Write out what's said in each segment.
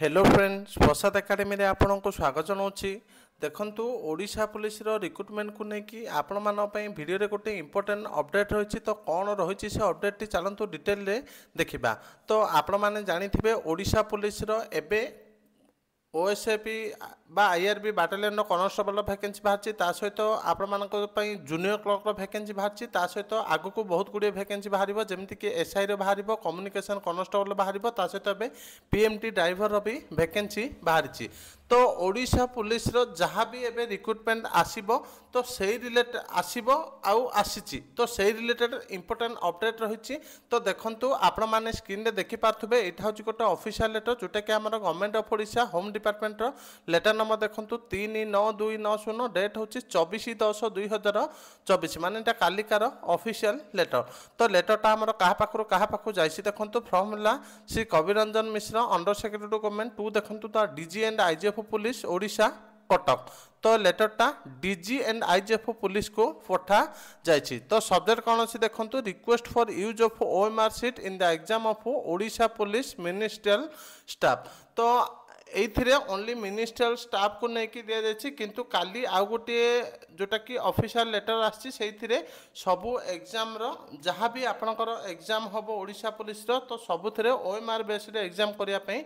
hello friends ପ୍ରସାଦ ଏକାଡେମୀରେ ଆପଣଙ୍କୁ ସ୍ୱାଗତ ଜଣାଉଛି ଦେଖନ୍ତୁ ଓଡ଼ିଶା ପୋଲିସର ରିକ୍ରୁଟମେଣ୍ଟକୁ ନେଇକି ଆପଣମାନଙ୍କ ପାଇଁ ଭିଡ଼ିଓରେ ଗୋଟେ ଇମ୍ପୋର୍ଟାଣ୍ଟ ଅପଡ଼େଟ୍ ରହିଛି ତ କ'ଣ ରହିଛି ସେ ଅପଡ଼େଟ୍ଟି ଚାଲନ୍ତୁ ଡିଟେଲରେ ଦେଖିବା ତ ଆପଣମାନେ ଜାଣିଥିବେ ଓଡ଼ିଶା ପୋଲିସର ଏବେ ଓଏସ୍ଏପି বা ଆଇଆର୍ବି ବାଟାଲିୟନର କନଷ୍ଟେବଲର ଭ୍ୟାକେନ୍ସି ବାହାରିଛି ତା ସହିତ ଆପଣମାନଙ୍କ ପାଇଁ ଜୁନିୟର କ୍ଲର୍କର ଭ୍ୟାକେନ୍ସି ବାହାରିଛି ତା ସହିତ ଆଗକୁ ବହୁତ ଗୁଡ଼ିଏ ଭ୍ୟାକେନ୍ସି ବାହାରିବ ଯେମିତିକି ଏସ୍ଆଇର ବାହାରିବ କମ୍ୟୁନିକେସନ୍ କନଷ୍ଟେବଲ ବାହାରିବ ତା ସହିତ ଏବେ ପିଏମ୍ଟି ଡ୍ରାଇଭରର ବି ଭ୍ୟାକେନ୍ସି ବାହାରିଛି ତ ଓଡ଼ିଶା ପୁଲିସର ଯାହା ବି ଏବେ ରିକ୍ରୁଟମେଣ୍ଟ ଆସିବ ତ ସେଇ ରିଲେଟ ଆସିବ ଆଉ ଆସିଛି ତ ସେଇ ରିଲେଟେଡ୍ ଇମ୍ପୋର୍ଟାଣ୍ଟ ଅପଡେଟ୍ ରହିଛି ତ ଦେଖନ୍ତୁ ଆପଣମାନେ ସ୍କ୍ରିନ୍ରେ ଦେଖିପାରୁଥିବେ ଏଇଟା ହେଉଛି ଗୋଟେ ଅଫିସିଆଲ ଲେଟର ଯେଉଁଟାକି ଆମର ଗଭର୍ଣ୍ଣମେଣ୍ଟ ଅଫ୍ ଓଡ଼ିଶା ହୋମ୍ ଡିପାର୍ଟମେଣ୍ଟର ଲେଟର নম্বর দেখুন তিন নৌ দুই নৌ শূন্য ডেট হচ্ছে চবিশ দশ দুই হাজার চবিশ মানে এটা কালিকার অফিসিয়াল লেটর তো লেটরটা আমার কাহা পাখু কাহা পাখু যাই দেখুন ফর্ম হল Shri Kabiranjan Mishra under secretary to government to দেখুন তার DG and IG of police Odisha Cuttack তো লেটরটা ডিজি এন্ড আইজিএফ পুলিশকে পঠা যাই তো সবজেক্ট কোণ অছি দেখুন request for use of OMR sheet in the exam of Odisha police ministerial staff তো এইଥିରେ ଓନ୍ଲି ମିନିଷ୍ଟ୍ରିଆଲ ଷ୍ଟାଫ୍କୁ ନେଇକି ଦିଆଯାଇଛି କିନ୍ତୁ କାଲି ଆଉ ଗୋଟିଏ ଯେଉଁଟାକି ଅଫିସିଆଲ ଲେଟର ଆସିଛି ସେଇଥିରେ ସବୁ ଏକ୍ଜାମ୍ର ଯାହା ବି ଆପଣଙ୍କର ଏକ୍ଜାମ୍ ହେବ ଓଡ଼ିଶା ପୋଲିସର ତ ସବୁଥିରେ ଓ ଏମ୍ ଆର୍ ବେସ୍ରେ ଏକ୍ଜାମ୍ କରିବା ପାଇଁ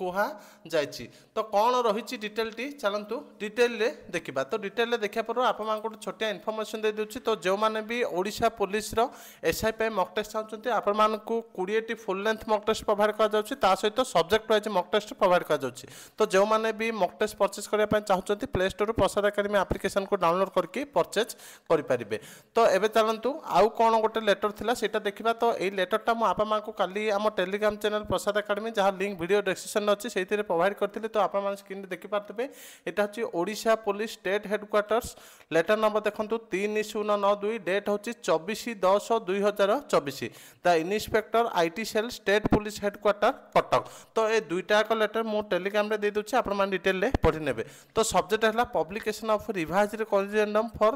କୁହାଯାଇଛି ତ କ'ଣ ରହିଛି ଡିଟେଲ୍ଟି ଚାଲନ୍ତୁ ଡିଟେଲ୍ରେ ଦେଖିବା ତ ଡିଟେଲ୍ରେ ଦେଖିବା ପୂର୍ବରୁ ଆପଣମାନଙ୍କୁ ଗୋଟେ ଛୋଟିଆ ଇନଫର୍ମେସନ୍ ଦେଇଦେଉଛି ତ ଯେଉଁମାନେ ବି ଓଡ଼ିଶା ପୋଲିସର ଏସ୍ଆଇ ପାଇଁ ମକ୍ ଟେଷ୍ଟ ଚାହୁଁଛନ୍ତି ଆପଣମାନଙ୍କୁ କୋଡ଼ିଏଟି full length mock test provide କରାଯାଉଛି ତା ସହିତ subject wise mock test provide କରାଯାଉଛି तो जो मैंने भी मॉक टेस्ट परचेज करने चाहते play store Prasad academy application को डाउनलोड करके परचेज करें तो एवं चलतु आउ कौन गोटे लेटर थी ସେଇଟା ଦେଖିବା ତ ଏଇ ଲେଟରଟା ମୁଁ ବାପା ମାଆଙ୍କୁ କାଲି ଆମ ଟେଲିଗ୍ରାମ ଚ୍ୟାନେଲ ପ୍ରସାଦ ଏକାଡେମୀ ଯାହା ଲିଙ୍କ ଭିଡ଼ିଓ ଡେସ୍କ୍ରିପସନରେ ଅଛି ସେଇଥିରେ ପ୍ରୋଭାଇଡ଼ କରିଥିଲି ତ ଆପଣମାନେ ସ୍କ୍ରିନ୍ରେ ଦେଖିପାରୁଥିବେ ଏଇଟା ହେଉଛି Odisha police state headquarters letter number ଦେଖନ୍ତୁ ତିନି ଶୂନ ନଅ ଦୁଇ ଡେଟ୍ ହେଉଛି ଚବିଶ ଦଶ ଦୁଇ ହଜାର ଚବିଶ the inspector I T cell state police headquarter Cuttack ତ ଏ ଦୁଇଟା ଯାକ ଲେଟର ମୁଁ ଟେଲିଗ୍ରାମ टेलीग्राम देदे आपण मैंने डिटेल पढ़ी ने तो सब्जेक्ट है publication of revise corrigendum for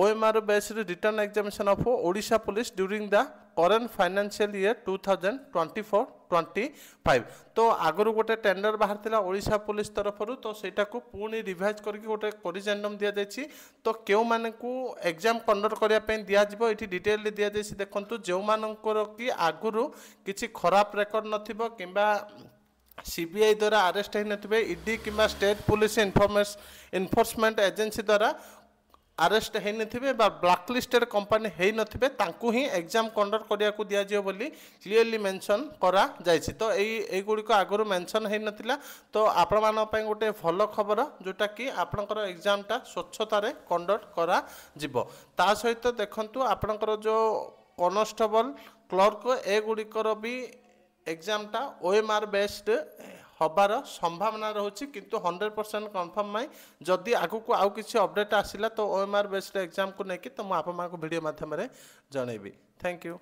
OMR based written examination of Odisha Police during the current financial year 2024-25 তো আগরু গোটে টেন্ডর বাহার ওড়িশা পুলিশ তরফর তো সেইটাকু পুনি রিভাইজ করি গোটে করিজেন্ডম দিয়া যাইছি তো কেউ মানকু এক্সাম কন্ডক্ট করিয়া পাই দিয়া যাব এটি ডিটেইল দিয়া যাইছি দেখন্তু যেউ মানকর কি আগরু কিছু খারাপ রেকর্ড নথিব কিংবা সিবিআই দ্বারা আরেস্ট হয়ে ইডি কিংবা state police information enforcement agency দ্বারা আরেস্ট হয়ে বা ব্লাকলিস্টেড কোম্পানি হয়ে নথিবে তাঁকু হি এক্সাম কন্ডক্ট করা দিয়াযিব বলে ক্লিয়রলি মেনশন করা যাইছি তো এই এইগুড়ি আগর মেনশন হয়ে নথিলা তো আপনার গোটে ভাল খবর যেটা কি আপনার এক্সামটা স্বচ্ছতার কন্ডক্ট করা যাব তা সহ দেখুন আপনার যে কনস্টেবল ক্লর্ক এগুড়িকর বি এক্সামটা ওএমআর বেসড হবার সম্ভাবনা রয়েছে কিন্তু হন্ড্রেড পরসেন্ট কনফর্ম নাই যদি আগুক আউ কিছু অপডেট আসলে তো ওএমআর বেসড এক্সামকে নিয়ে তো মু আপনার ভিডিও মাধ্যমে জনাইবি থ্যাংক ইউ